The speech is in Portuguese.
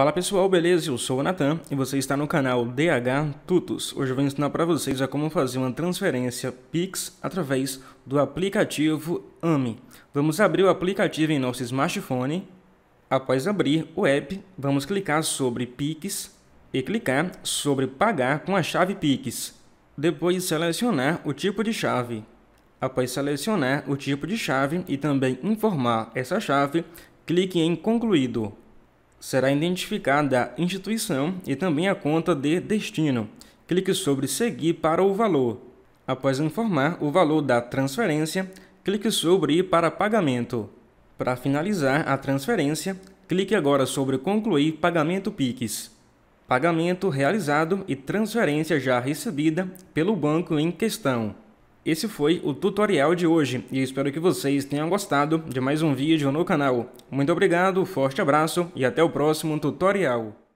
Fala pessoal, beleza? Eu sou o Natan e você está no canal DH Tutos. Hoje eu vou ensinar para vocês a como fazer uma transferência Pix através do aplicativo AMI. Vamos abrir o aplicativo em nosso smartphone. Após abrir o app, vamos clicar sobre Pix e clicar sobre Pagar com a chave Pix. Depois selecionar o tipo de chave. Após selecionar o tipo de chave e também informar essa chave, clique em Concluído será identificada a instituição e também a conta de destino. Clique sobre Seguir para o valor. Após informar o valor da transferência, clique sobre Ir para Pagamento. Para finalizar a transferência, clique agora sobre Concluir Pagamento PIX. Pagamento realizado e transferência já recebida pelo banco em questão. Esse foi o tutorial de hoje e espero que vocês tenham gostado de mais um vídeo no canal. Muito obrigado, forte abraço e até o próximo tutorial.